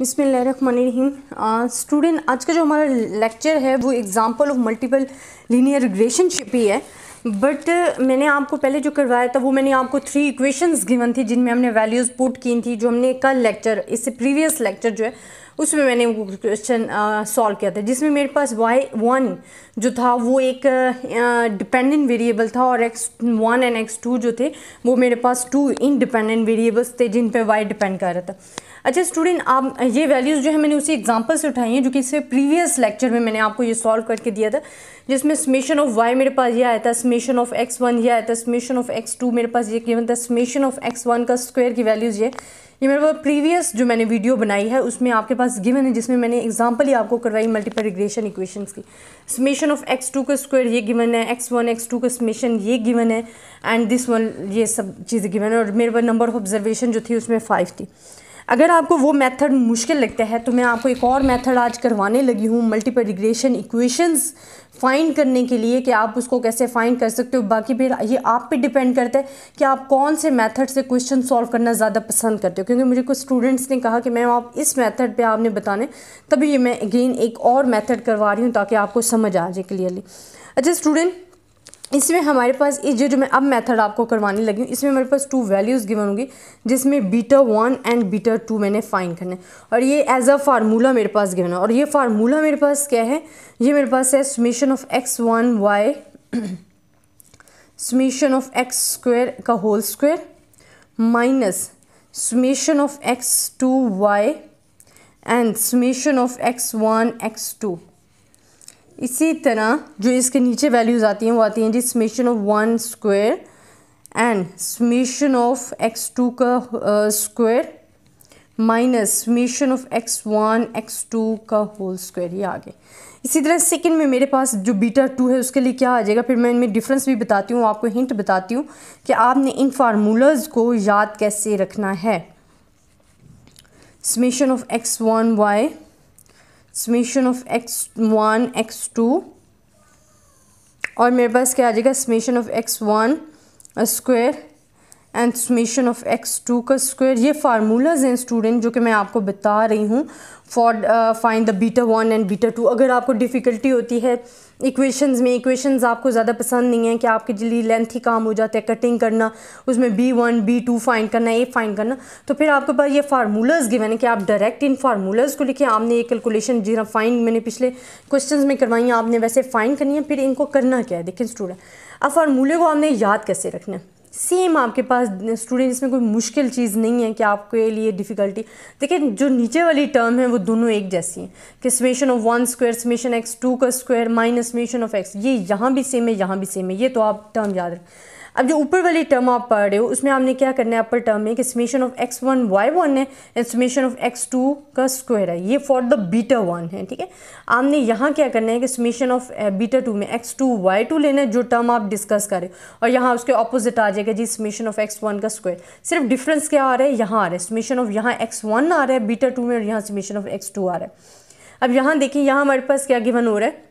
बिसमीम स्टूडेंट आज का जो हमारा लेक्चर है वो एग्ज़ाम्पल ऑफ मल्टीपल लीनियर रिग्रेशनशिप ही है बट uh, मैंने आपको पहले जो करवाया था वो मैंने आपको थ्री इक्वेशंस गिवन थी जिनमें हमने वैल्यूज़ पुट की थी जो हमने कल लेक्चर इससे प्रीवियस लेक्चर जो है उसमें मैंने वो क्वेश्चन सॉल्व किया था जिसमें मेरे पास वाई वन जो था वो एक डिपेंडेंट uh, वेरिएबल था और X one and x two जो थे वो मेरे पास टू इनडिपेंडेंट वेरिएबल्स थे जिन पर वाई डिपेंड कर रहा था अच्छा स्टूडेंट आप ये वैल्यूज़ जो है मैंने उसी एग्जांपल से उठाई हैं जो कि इससे प्रीवियस लेक्चर में मैंने आपको ये सॉल्व करके दिया था जिसमें समेशन ऑफ वाई मेरे पास ये आया था समेशन ऑफ एक्स वन ये आया था समेशन ऑफ एक्स टू मेरे पास ये गिवन था समेशन ऑफ एक्स वन का स्क्वेयर की वैल्यूज़ ये ये मेरे पास प्रीवियस जो मैंने वीडियो बनाई है उसमें आपके पास गिवन है जिसमें मैंने एग्जांपल ही आपको करवाई मल्टीपल रिग्रेशन इक्वेशंस की समेशन ऑफ एक्स टू का स्क्वायर ये गिवन है एक्स वन एक्स टू का समेशन ये गिवन है एंड दिस वन ये सब चीज़ें गिवन है और मेरे पास नंबर ऑफ ऑब्जर्वेशन जो थी उसमें फाइव थी अगर आपको वो मेथड मुश्किल लगता है तो मैं आपको एक और मेथड आज करवाने लगी हूँ मल्टीपल रिग्रेशन इक्वेशंस फाइंड करने के लिए कि आप उसको कैसे फाइंड कर सकते हो बाकी फिर ये आप पे डिपेंड करता है कि आप कौन से मेथड से क्वेश्चन सॉल्व करना ज़्यादा पसंद करते हो क्योंकि मुझे कुछ स्टूडेंट्स ने कहा कि मैम आप इस मेथड पे आपने बताने तभी ये मैं अगेन एक और मेथड करवा रही हूँ ताकि आपको समझ आ जाए क्लियरली अच्छा स्टूडेंट इसमें हमारे पास ये जो मैं अब मेथड आपको करवाने लगी हूँ इसमें हमारे पास टू वैल्यूज़ गिवन होंगी जिसमें beta one and beta two मैंने फाइन करना है और ये एज अ फार्मूला मेरे पास गिवन है और ये फार्मूला मेरे पास क्या है ये मेरे पास है summation of X one Y summation of X square का whole square minus summation of x two Y and summation of X one x two इसी तरह जो इसके नीचे वैल्यूज़ आती हैं वो आती हैं जी summation of one square and summation of x two का square minus summation of X one x two का होल स्क्वेयर ये आगे इसी तरह सेकेंड में मेरे पास जो बीटा टू है उसके लिए क्या आ जाएगा फिर मैं इनमें डिफरेंस भी बताती हूँ आपको हिंट बताती हूँ कि आपने इन फार्मूलाज को याद कैसे रखना है summation of X one Y summation of X one x two और मेरे पास क्या आ जाएगा summation of X one square and summation of x two का स्क्वायर ये फार्मूलाज हैं स्टूडेंट जो कि मैं आपको बता रही हूँ for find the beta one and beta two अगर आपको डिफ़िकल्टी होती है इक्वेशंस में इक्वेशंस आपको ज़्यादा पसंद नहीं है कि आपके लिए लेंथ ही काम हो जाता है कटिंग करना उसमें B one B two find करना ए फाइंड करना तो फिर आपके पास ये फार्मूलाज गिवन है कि आप डायरेक्ट इन फार्मूलाज को लिखे आपने ये कैलकुलेशन जी फाइंड मैंने पिछले क्वेश्चन में करवाई हैं आपने वैसे फाइंड करनी है फिर इनको करना क्या है देखिए स्टूडेंट अब फार्मूले को आपने याद कैसे रखना है सेम आपके पास स्टूडेंट इसमें कोई मुश्किल चीज़ नहीं है कि आपके लिए डिफ़िकल्टी देखिए जो नीचे वाली टर्म है वो दोनों एक जैसी हैं कि summation of one square summation X two का square minus summation of X ये यहाँ भी सेम है यहाँ भी सेम है ये तो आप टर्म याद रखें अब जो ऊपर वाली टर्म आप पढ़ रहे हो उसमें आपने क्या करना है अपर टर्म में कि summation of X one Y one है and summation of x two का स्क्वायर है ये फॉर द बीटा वन है ठीक है आपने यहाँ क्या करना है कि समेशन ऑफ बीटा टू में एक्स टू वाई टू लेना है जो टर्म आप डिस्कस कर रहे हो और यहाँ उसके ऑपोजिट आ जाएगा जी समेशन ऑफ एक्स वन का स्क्वायर सिर्फ डिफरेंस क्या आ रहा है यहाँ आ रहा है समेशन ऑफ यहाँ एक्स वन आ रहा है बीटा टू में और यहाँ समेशन ऑफ एक्स टू आ रहा है अब यहाँ देखिए यहाँ हमारे पास क्या गिवन हो रहा है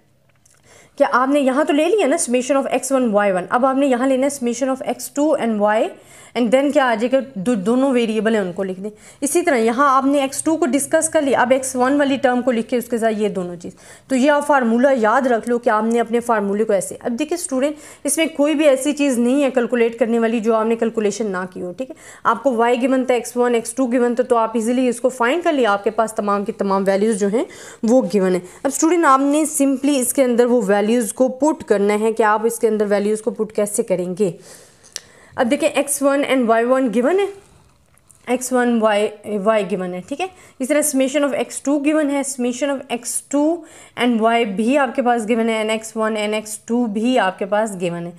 कि आपने यहाँ तो ले लिया ना summation of X one Y one अब आपने यहाँ लेना है summation of x two and Y and then क्या आ जाएगा दो, दोनों वेरिएबल हैं उनको लिख दें इसी तरह यहाँ आपने एक्स टू को डिस्कस कर लिया अब एक्स वन वाली टर्म को लिख के उसके साथ ये दोनों चीज़ तो ये आप फार्मूला याद रख लो कि आपने अपने फार्मूले को ऐसे अब देखिए स्टूडेंट इसमें कोई भी ऐसी चीज़ नहीं है कैलकुलेट करने वाली जो आपने कैलकुलेशन ना की हो ठीक है आपको वाई गिवन था x one x two given था तो आप इजिली इसको फाइंड कर लिया आपके पास तमाम की तमाम वैल्यूज़ जो हैं वो गिवन है अब स्टूडेंट आपने सिंपली इसके अंदर वो वैल्यूज़ को पुट करना है कि आप इसके अंदर वैल्यूज़ को पुट कैसे करेंगे अब देखें x one and y one given है x one y y given है ठीक है इस तरह summation of x two given है summation of x two and y भी आपके पास गिवन है n x one n x two भी आपके पास गिवन है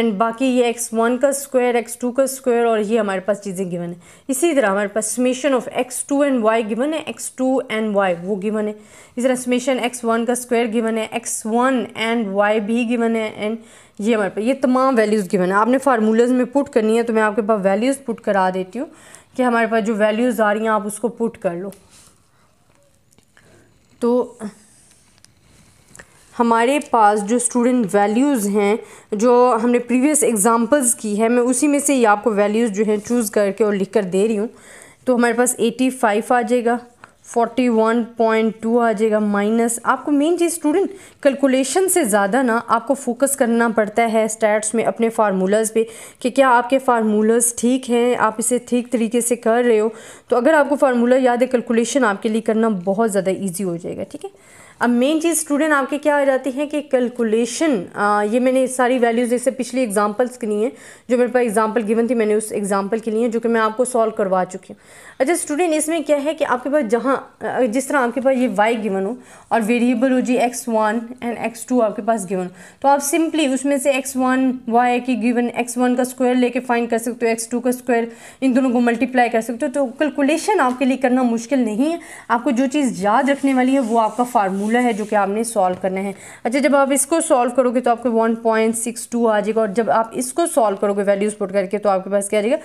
एंड बाकी ये एक्स वन का स्क्वायर एक्स टू का स्क्वायर और ये हमारे पास चीज़ें गिवन है इसी तरह हमारे पास summation of x two and y given है एक्स टू एंड वाई वो गिवन है इस तरह समेशन एक्स वन का स्क्वायर गिवन है एक्स वन एंड वाई भी गिवन है एंड ये हमारे पास ये तमाम वैल्यूज़ गिवन है आपने फार्मूलाज में पुट करनी है तो मैं आपके पास वैल्यूज़ पुट करा देती हूँ कि हमारे पास जो वैल्यूज़ आ रही हैं आप उसको पुट कर लो तो हमारे पास जो स्टूडेंट वैल्यूज़ हैं जो हमने प्रीवियस एग्ज़ाम्पल्स की है मैं उसी में से ही आपको वैल्यूज़ जो है चूज़ करके और लिख कर दे रही हूँ तो हमारे पास एटी फाइव आ जाएगा फोर्टी वन पॉइंट टू आ जाएगा माइनस आपको मेन चीज़ स्टूडेंट कैलकुलेशन से ज़्यादा ना आपको फोकस करना पड़ता है स्टैट्स में अपने फार्मूलाज पे कि क्या आपके फार्मूलाज ठीक हैं आप इसे ठीक तरीके से कर रहे हो तो अगर आपको फार्मूला याद है कैलकुलेशन आपके लिए करना बहुत ज़्यादा ईजी हो जाएगा ठीक है अब मेन चीज़ स्टूडेंट आपके क्या आ जाती है कि कैलकुलेशन ये मैंने सारी वैल्यूज़ जैसे पिछली एग्जांपल्स की लिए जो मेरे पास एग्जांपल गिवन थी मैंने उस एग्जांपल के लिए जो कि मैं आपको सॉल्व करवा चुकी हूँ अच्छा स्टूडेंट इसमें क्या है कि आपके पास जहाँ जिस तरह आपके पास ये वाई गिवन हो और वेरिएबल हो जी x one and x two आपके पास गिवन हो तो आप सिंपली उसमें से एक्स वन वाई की गिवन एक्स वन का स्क्वायर लेके फाइंड कर सकते हो एक्स टू का स्क्वायर इन दोनों को मल्टीप्लाई कर सकते हो तो कैलकुलेशन आपके लिए करना मुश्किल नहीं है आपको जो चीज़ याद रखने वाली है वो आपका फार्मूला फार्मूला है जो कि आपने सॉल्व करना है अच्छा जब आप इसको सॉल्व करोगे तो आपके वन पॉइंट सिक्स टू आ जाएगा और जब आप इसको सॉल्व करोगे वैल्यूज़ पुट करके तो आपके पास क्या आ जाएगा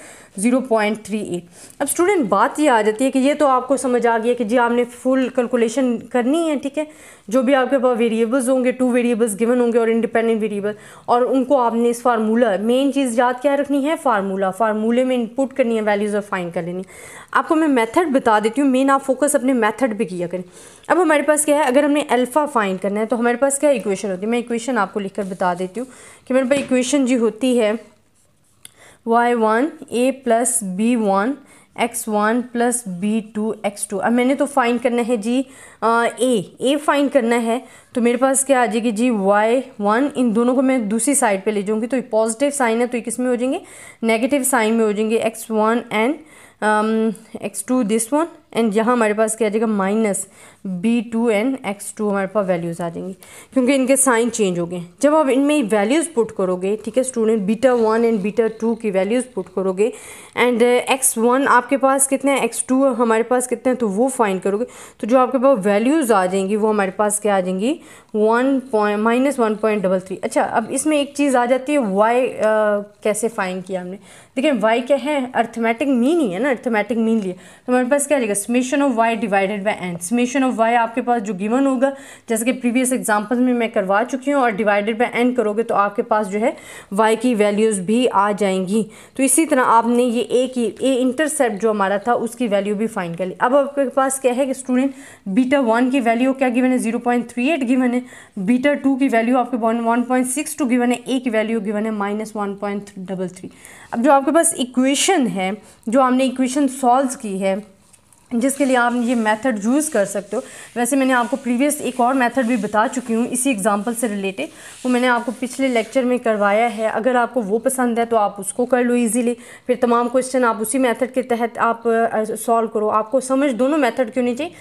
जीरो पॉइंट थ्री एट अब स्टूडेंट बात ये आ जाती है कि ये तो आपको समझ आ गया कि जी आपने फुल कैलकुलेशन करनी है ठीक है जो भी आपके पास वेरिएबल्स होंगे टू वेरिएबल्स गिवन होंगे और इंडिपेंडेंट वेरिएबल और उनको आपने इस फार्मूला मेन चीज़ याद क्या रखनी है फार्मूला फार्मूले में इनपुट करनी है वैल्यूज़ और फाइन कर लेनी है आपको मैं मेथड बता देती हूँ मेन आप फोकस अपने मेथड पे किया करें अब हमारे पास क्या है अगर हमने अल्फ़ा फाइंड करना है तो हमारे पास क्या इक्वेशन होती है मैं इक्वेशन आपको लिखकर बता देती हूँ कि मेरे पास इक्वेशन जी होती है y one a plus b one x one plus b two x two अब मैंने तो फाइंड करना है जी ए ए फाइंड करना है तो मेरे पास क्या आ जाएगी जी वाई वन इन दोनों को मैं दूसरी साइड पे ले जाऊँगी तो पॉजिटिव साइन है तो ये किस में हो जाएंगे नेगेटिव साइन में हो जाएंगे x one and x two this one and यहाँ हमारे पास क्या आ जाएगा minus b two and x two हमारे पास वैल्यूज़ आ जाएंगी क्योंकि इनके साइन चेंज हो गए जब आप इनमें वैल्यूज़ पुट करोगे ठीक है student beta one and beta two की वैल्यूज़ पुट करोगे एंड एक्स वन आपके पास कितने हैं एक्स टू हमारे पास कितने हैं तो वो फाइन करोगे तो जो आपके पास वैल्यूज़ आ जाएंगी वो हमारे पास क्या आ जाएंगी one point minus one point double three अच्छा अब इसमें एक चीज़ आ जाती है वाई uh, कैसे फ़ाइन किया हमने देखिए वाई क्या है अर्थमेटिक मीन ही है ना अर्थमेटिक मीन लिया तो हमारे पास क्या आ जाएगा summation of y divided by n summation of y आपके पास जो गिवन होगा जैसे कि प्रीवियस एग्जाम्पल में मैं करवा चुकी हूँ और डिवाइडेड बाई एन करोगे तो आपके पास जो है वाई की वैल्यूज़ भी आ जाएंगी तो इसी तरह आपने ये ए की ए इंटरसेप्ट जो हमारा था उसकी वैल्यू भी फाइन कर ली अब आपके पास क्या है कि स्टूडेंट बीटा वन की वैल्यू क्या गिवन है zero point three eight given है बीटा टू की वैल्यू आपके one one point six two given है ए की वैल्यू गिवन है minus one point double three अब जो आपके पास इक्वेशन है जो हमने इक्वेशन सॉल्व की है जिसके लिए आप ये मेथड यूज़ कर सकते हो वैसे मैंने आपको प्रीवियस एक और मेथड भी बता चुकी हूँ इसी एग्जांपल से रिलेटेड वो मैंने आपको पिछले लेक्चर में करवाया है अगर आपको वो पसंद है तो आप उसको कर लो इजीली फिर तमाम क्वेश्चन आप उसी मेथड के तहत आप सॉल्व करो आपको समझ दोनों मैथड क्यों नहीं चाहिए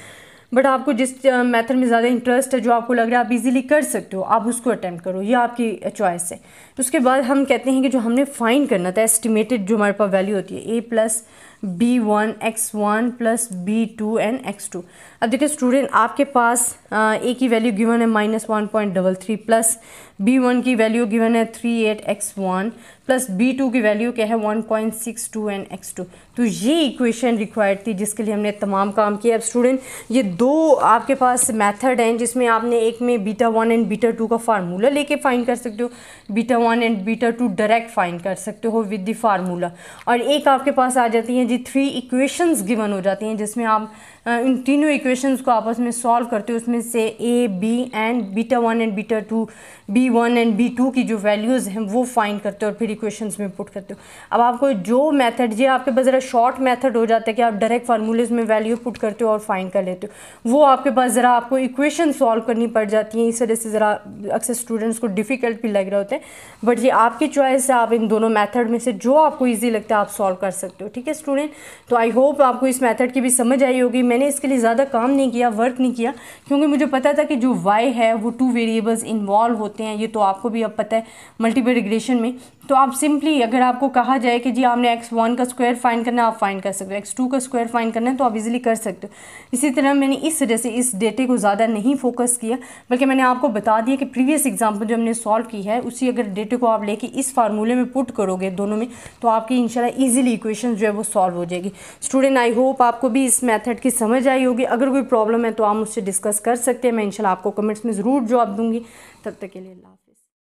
बट आपको जिस मेथड में ज़्यादा इंटरेस्ट है जो आपको लग रहा है आप इजीली कर सकते हो आप उसको अटैम्प्ट करो ये आपकी चॉइस है उसके बाद हम कहते हैं कि जो हमने फाइंड करना था एस्टिमेटेड जो हमारे पास वैल्यू होती है a plus b one x one plus b two and x two अब देखिए स्टूडेंट आपके पास ए की वैल्यू गिवन है minus one point double three plus b one की वैल्यू गिवन है three eight x one plus b two की value क्या है one point six two and x two तो ये इक्वेशन रिक्वायर्ड थी जिसके लिए हमने तमाम काम किया अब स्टूडेंट ये दो आपके पास मैथड हैं जिसमें आपने एक में beta one and beta two का फार्मूला लेके फ़ाइन कर सकते हो beta one and beta two direct find कर सकते हो विद द फार्मूला और एक आपके पास आ जाती है जी थ्री इक्वेशंस गिवन हो जाती हैं जिसमें आप इन तीनों इक्वेशंस को आपस में सॉल्व करते हो उसमें से a b and beta one and beta two b one and b two की जो वैल्यूज़ हैं वो फाइंड करते हो और फिर इक्वेशंस में पुट करते हो अब आपको जो मेथड ये आपके पास ज़रा शॉर्ट मेथड हो जाता है कि आप डायरेक्ट फार्मूलेज में वैल्यू पुट करते हो और फाइन कर लेते हो वो आपके पास ज़रा आपको इक्वेशन सॉल्व करनी पड़ जाती हैं इस वजह से ज़रा अक्सर स्टूडेंट्स को डिफ़िकल्ट भी लग रहे होते हैं बट ये आपकी चॉइस है आप इन दोनों मैथड में से जो आपको ईजी लगता है आप सॉल्व कर सकते हो ठीक है स्टूडेंट तो आई होप आपको इस मैथड की भी समझ आई होगी मैं मैंने इसके लिए ज़्यादा काम नहीं किया वर्क नहीं किया क्योंकि मुझे पता था कि जो वाई है वो टू वेरिएबल्स इन्वॉल्व होते हैं ये तो आपको भी अब पता है मल्टीपल रिग्रेशन में तो आप सिंपली अगर आपको कहा जाए कि जी आपने एक्स वन का स्क्वायर फाइंड करना है आप फाइंड कर सकते हो एक्स टू का स्क्वायर फाइंड करना है तो आप इजीली कर सकते हो इसी तरह मैंने इस वजह से इस डेटे को ज़्यादा नहीं फोकस किया बल्कि मैंने आपको बता दिया कि प्रीवियस एग्जाम्पल जो हमने सॉल्व की है उसी अगर डेटे को आप लेके इस फार्मूले में पुट करोगे दोनों में तो आपकी इनशाला ईजिली इक्वेशन जो है वो सॉल्व हो जाएगी स्टूडेंट आई होप आपको भी इस मैथड की समझ आई होगी अगर कोई प्रॉब्लम है तो आप मुझसे डिस्कस कर सकते हैं मैं इनशाला आपको कमेंट्स में ज़रूर जवाब दूँगी तब तक के लिए अल्लाह